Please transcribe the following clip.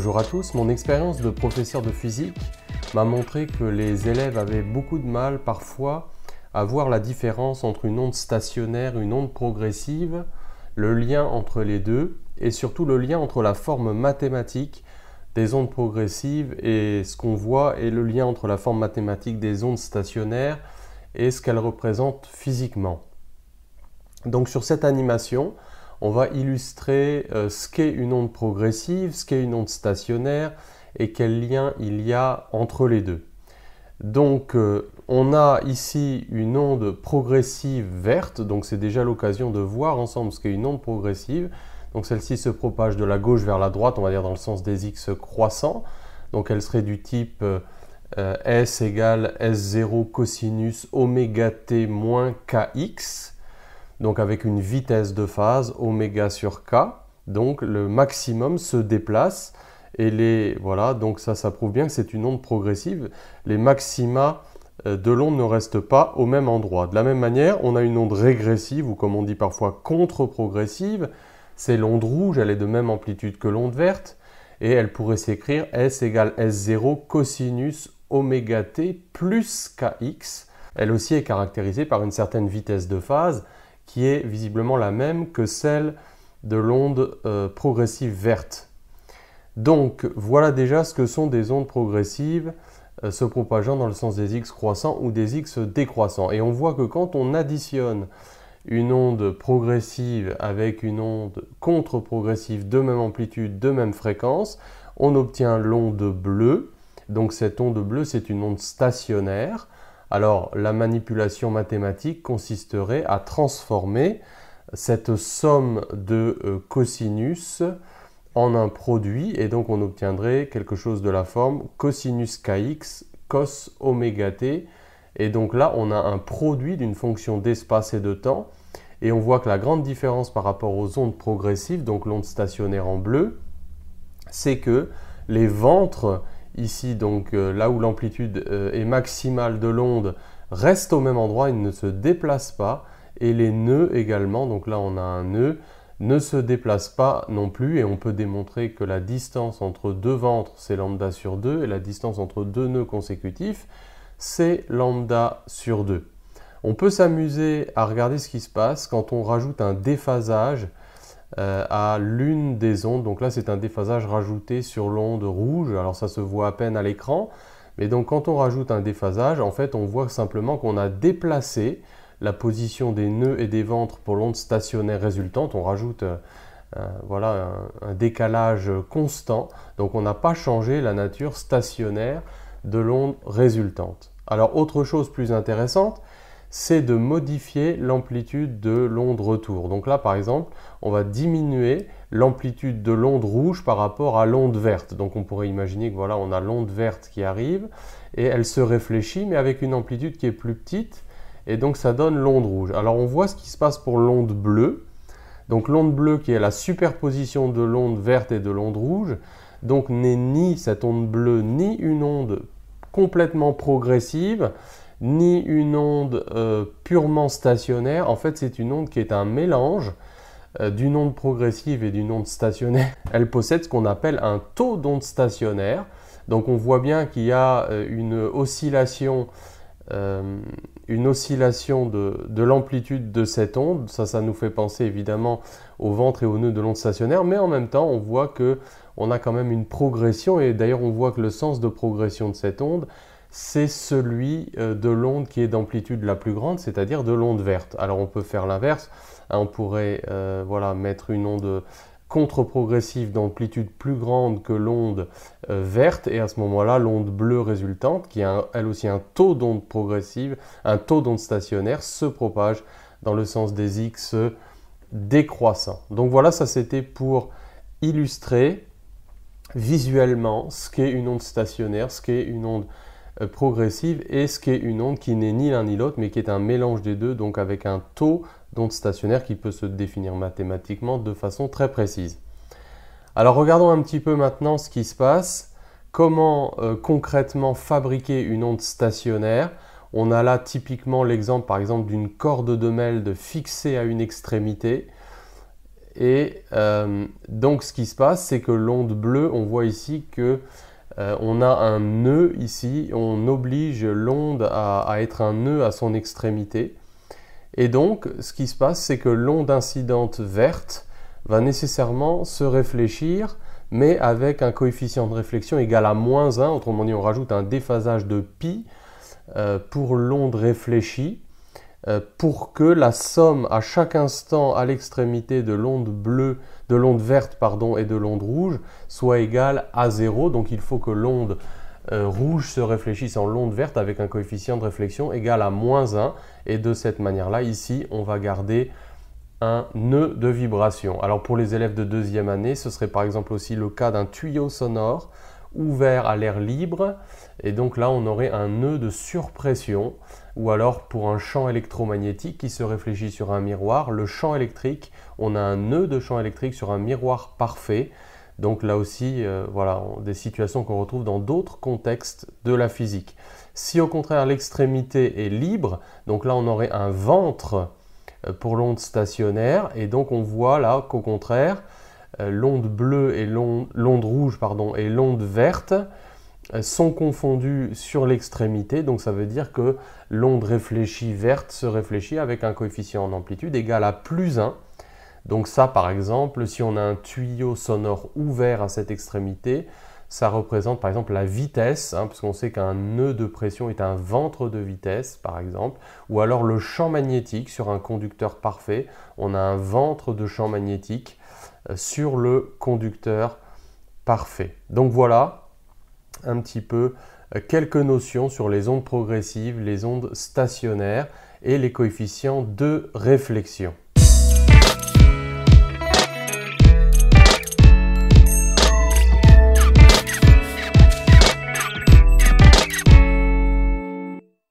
Bonjour à tous, mon expérience de professeur de physique m'a montré que les élèves avaient beaucoup de mal parfois à voir la différence entre une onde stationnaire, une onde progressive, le lien entre les deux et surtout le lien entre la forme mathématique des ondes progressives et ce qu'on voit et le lien entre la forme mathématique des ondes stationnaires et ce qu'elles représentent physiquement. Donc sur cette animation, on va illustrer euh, ce qu'est une onde progressive, ce qu'est une onde stationnaire et quel lien il y a entre les deux. Donc euh, on a ici une onde progressive verte, donc c'est déjà l'occasion de voir ensemble ce qu'est une onde progressive. Donc celle-ci se propage de la gauche vers la droite, on va dire dans le sens des x croissants. Donc elle serait du type euh, s égale s0 cosinus oméga t moins kx donc avec une vitesse de phase oméga sur k. Donc le maximum se déplace et les voilà, donc ça ça prouve bien que c'est une onde progressive. Les maxima euh, de l'onde ne restent pas au même endroit. De la même manière, on a une onde régressive ou comme on dit parfois contre-progressive. C'est l'onde rouge, elle est de même amplitude que l'onde verte et elle pourrait s'écrire S égale S0 cosinus oméga t plus kx. Elle aussi est caractérisée par une certaine vitesse de phase, qui est visiblement la même que celle de l'onde euh, progressive verte. Donc voilà déjà ce que sont des ondes progressives euh, se propageant dans le sens des x croissants ou des x décroissants. Et on voit que quand on additionne une onde progressive avec une onde contre-progressive de même amplitude, de même fréquence, on obtient l'onde bleue. Donc cette onde bleue, c'est une onde stationnaire alors la manipulation mathématique consisterait à transformer cette somme de euh, cosinus en un produit et donc on obtiendrait quelque chose de la forme cosinus kx cos oméga t et donc là on a un produit d'une fonction d'espace et de temps et on voit que la grande différence par rapport aux ondes progressives donc l'onde stationnaire en bleu c'est que les ventres ici, donc euh, là où l'amplitude euh, est maximale de l'onde, reste au même endroit, il ne se déplace pas. Et les nœuds également, donc là on a un nœud, ne se déplace pas non plus et on peut démontrer que la distance entre deux ventres c'est lambda sur 2 et la distance entre deux nœuds consécutifs c'est lambda sur 2. On peut s'amuser à regarder ce qui se passe quand on rajoute un déphasage euh, à l'une des ondes. Donc là, c'est un déphasage rajouté sur l'onde rouge. Alors ça se voit à peine à l'écran. Mais donc quand on rajoute un déphasage, en fait, on voit simplement qu'on a déplacé la position des nœuds et des ventres pour l'onde stationnaire résultante. On rajoute euh, voilà, un, décalage constant. Donc on n'a pas changé la nature stationnaire de l'onde résultante. Alors autre chose plus intéressante, c'est de modifier l'amplitude de l'onde retour. Donc là, par exemple, on va diminuer l'amplitude de l'onde rouge par rapport à l'onde verte. Donc on pourrait imaginer que voilà, on a l'onde verte qui arrive et elle se réfléchit, mais avec une amplitude qui est plus petite. Et donc ça donne l'onde rouge. Alors on voit ce qui se passe pour l'onde bleue. Donc l'onde bleue qui est la superposition de l'onde verte et de l'onde rouge, donc n'est ni cette onde bleue ni une onde complètement progressive, ni une onde euh, purement stationnaire. En fait, c'est une onde qui est un mélange euh, d'une onde progressive et d'une onde stationnaire. Elle possède ce qu'on appelle un taux d'onde stationnaire. Donc on voit bien qu'il y a euh, une oscillation, une oscillation de, l'amplitude de cette onde. Ça, ça nous fait penser évidemment au ventre et au nœud de l'onde stationnaire, mais en même temps, on voit que on a quand même une progression, et d'ailleurs on voit que le sens de progression de cette onde, c'est celui euh, de l'onde qui est d'amplitude la plus grande, c'est-à-dire de l'onde verte. Alors on peut faire l'inverse, on pourrait euh, voilà, mettre une onde contre-progressive d'amplitude plus grande que l'onde euh, verte, et à ce moment-là, l'onde bleue résultante, qui a elle aussi un taux d'onde progressive, un taux d'onde stationnaire, se propage dans le sens des x décroissants Donc voilà, ça c'était pour illustrer visuellement ce qu'est une onde stationnaire, ce qu'est une onde euh, progressive et ce qu'est une onde qui n'est ni l'un ni l'autre, mais qui est un mélange des deux, donc avec un taux d'onde stationnaire qui peut se définir mathématiquement de façon très précise. Alors regardons un petit peu maintenant ce qui se passe. Comment euh, concrètement fabriquer une onde stationnaire On a là typiquement l'exemple par exemple d'une corde de melde fixée à une extrémité. Et euh, donc ce qui se passe, c'est que l'onde bleue, on voit ici que euh, on a un nœud ici, on oblige l'onde à, être un nœud à son extrémité. Et donc, ce qui se passe, c'est que l'onde incidente verte va nécessairement se réfléchir, mais avec un coefficient de réflexion égal à moins 1, autrement dit, on rajoute un déphasage de pi euh, pour l'onde réfléchie. Euh, pour que la somme à chaque instant à l'extrémité de l'onde bleue, de l'onde verte et de l'onde rouge soit égale à 0. Donc il faut que l'onde euh, rouge se réfléchisse en l'onde verte avec un coefficient de réflexion égal à moins 1. Et de cette manière-là, ici, on va garder un nœud de vibration. Alors pour les élèves de deuxième année, ce serait par exemple aussi le cas d'un tuyau sonore ouvert à l'air libre. Et donc là, on aurait un nœud de surpression ou alors pour un champ électromagnétique qui se réfléchit sur un miroir, le champ électrique, on a un nœud de champ électrique sur un miroir parfait. Donc là aussi, euh, voilà, des situations qu'on retrouve dans d'autres contextes de la physique. Si au contraire l'extrémité est libre, donc là on aurait un ventre euh, pour l'onde stationnaire, et donc on voit là qu'au contraire, euh, l'onde bleue et l'onde rouge pardon, et l'onde verte euh, sont confondus sur l'extrémité, donc ça veut dire que l'onde réfléchie verte se réfléchit avec un coefficient en amplitude égal à plus 1. Donc ça, par exemple, si on a un tuyau sonore ouvert à cette extrémité, ça représente par exemple la vitesse, puisqu'on hein, parce sait qu'un nœud de pression est un ventre de vitesse, par exemple, ou alors le champ magnétique sur un conducteur parfait, on a un ventre de champ magnétique euh, sur le conducteur parfait. Donc voilà, un petit peu euh, quelques notions sur les ondes progressives, les ondes stationnaires et les coefficients de réflexion.